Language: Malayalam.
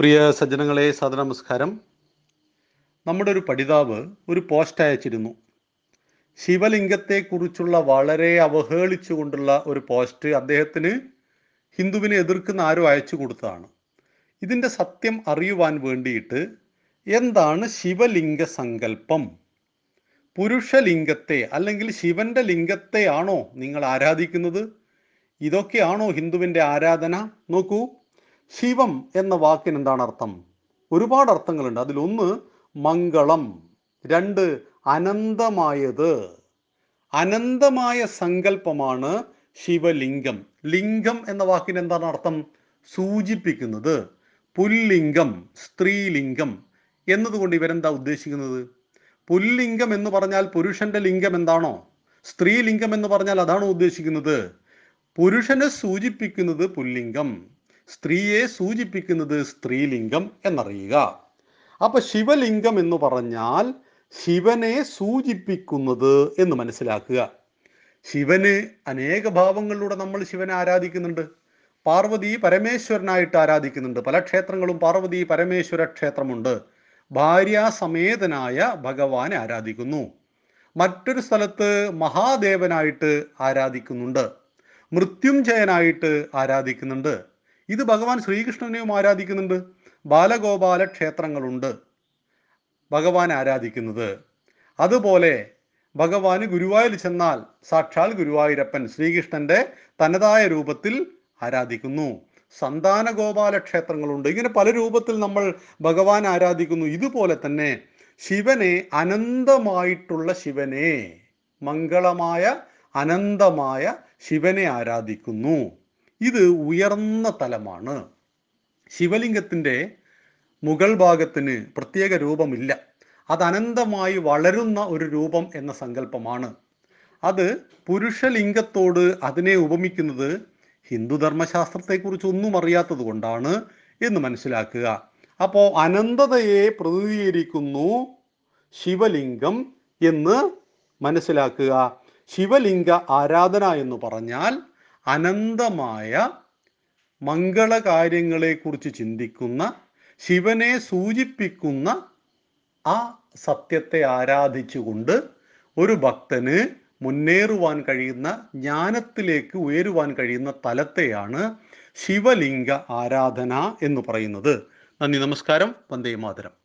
പ്രിയ സജ്ജനങ്ങളെ സാദര നമസ്കാരം നമ്മുടെ ഒരു പഠിതാവ് ഒരു പോസ്റ്റ് അയച്ചിരുന്നു ശിവലിംഗത്തെക്കുറിച്ചുള്ള വളരെ അവഹേളിച്ചുകൊണ്ടുള്ള ഒരു പോസ്റ്റ് അദ്ദേഹത്തിന് ഹിന്ദുവിനെ എതിർക്കുന്ന ആരും അയച്ചു കൊടുത്തതാണ് ഇതിൻ്റെ സത്യം അറിയുവാൻ വേണ്ടിയിട്ട് എന്താണ് ശിവലിംഗ സങ്കല്പം പുരുഷലിംഗത്തെ അല്ലെങ്കിൽ ശിവന്റെ ലിംഗത്തെയാണോ നിങ്ങൾ ആരാധിക്കുന്നത് ഇതൊക്കെയാണോ ഹിന്ദുവിൻ്റെ ആരാധന നോക്കൂ ശിവം എന്ന വാക്കിന് എന്താണ് അർത്ഥം ഒരുപാട് അർത്ഥങ്ങളുണ്ട് അതിലൊന്ന് മംഗളം രണ്ട് അനന്തമായത് അനന്തമായ സങ്കല്പമാണ് ശിവലിംഗം ലിംഗം എന്ന വാക്കിന് എന്താണ് അർത്ഥം സൂചിപ്പിക്കുന്നത് പുല്ലിംഗം സ്ത്രീലിംഗം എന്നതുകൊണ്ട് ഇവരെന്താ ഉദ്ദേശിക്കുന്നത് പുല്ലിംഗം എന്ന് പറഞ്ഞാൽ പുരുഷന്റെ ലിംഗം എന്താണോ സ്ത്രീലിംഗം എന്ന് പറഞ്ഞാൽ അതാണ് ഉദ്ദേശിക്കുന്നത് പുരുഷനെ സൂചിപ്പിക്കുന്നത് പുല്ലിംഗം സ്ത്രീയെ സൂചിപ്പിക്കുന്നത് സ്ത്രീലിംഗം എന്നറിയുക അപ്പൊ ശിവലിംഗം എന്ന് പറഞ്ഞാൽ ശിവനെ സൂചിപ്പിക്കുന്നത് എന്ന് മനസ്സിലാക്കുക ശിവന് അനേക ഭാവങ്ങളിലൂടെ നമ്മൾ ശിവനെ ആരാധിക്കുന്നുണ്ട് പാർവതി പരമേശ്വരനായിട്ട് ആരാധിക്കുന്നുണ്ട് പല ക്ഷേത്രങ്ങളും പാർവതി പരമേശ്വര ക്ഷേത്രമുണ്ട് ഭാര്യാസമേതനായ ഭഗവാനെ ആരാധിക്കുന്നു മറ്റൊരു സ്ഥലത്ത് മഹാദേവനായിട്ട് ആരാധിക്കുന്നുണ്ട് മൃത്യുഞ്ജയനായിട്ട് ആരാധിക്കുന്നുണ്ട് ഇത് ഭഗവാൻ ശ്രീകൃഷ്ണനെയും ആരാധിക്കുന്നുണ്ട് ബാലഗോപാല ക്ഷേത്രങ്ങളുണ്ട് ഭഗവാൻ ആരാധിക്കുന്നത് അതുപോലെ ഭഗവാന് ഗുരുവായൂർ ചെന്നാൽ സാക്ഷാൽ ഗുരുവായൂരപ്പൻ ശ്രീകൃഷ്ണന്റെ തനതായ രൂപത്തിൽ ആരാധിക്കുന്നു സന്താന ഗോപാല ക്ഷേത്രങ്ങളുണ്ട് ഇങ്ങനെ പല രൂപത്തിൽ നമ്മൾ ഭഗവാൻ ആരാധിക്കുന്നു ഇതുപോലെ തന്നെ ശിവനെ അനന്തമായിട്ടുള്ള ശിവനെ മംഗളമായ അനന്തമായ ശിവനെ ആരാധിക്കുന്നു ഇത് ഉയർന്ന തലമാണ് ശിവലിംഗത്തിൻ്റെ മുകൾ ഭാഗത്തിന് പ്രത്യേക രൂപമില്ല അത് അനന്തമായി വളരുന്ന ഒരു രൂപം എന്ന സങ്കല്പമാണ് അത് പുരുഷലിംഗത്തോട് അതിനെ ഉപമിക്കുന്നത് ഹിന്ദു ധർമ്മശാസ്ത്രത്തെക്കുറിച്ച് ഒന്നും അറിയാത്തത് കൊണ്ടാണ് എന്ന് മനസ്സിലാക്കുക അപ്പോൾ അനന്തതയെ പ്രതിനിധീകരിക്കുന്നു ശിവലിംഗം എന്ന് മനസ്സിലാക്കുക ശിവലിംഗ ആരാധന എന്ന് പറഞ്ഞാൽ അനന്തമായ മംഗളകാര്യങ്ങളെക്കുറിച്ച് ചിന്തിക്കുന്ന ശിവനെ സൂചിപ്പിക്കുന്ന ആ സത്യത്തെ ആരാധിച്ചുകൊണ്ട് ഒരു ഭക്തന് മുന്നേറുവാൻ കഴിയുന്ന ജ്ഞാനത്തിലേക്ക് ഉയരുവാൻ കഴിയുന്ന തലത്തെയാണ് ശിവലിംഗ ആരാധന എന്ന് പറയുന്നത് നന്ദി നമസ്കാരം വന്ദേ മാതരം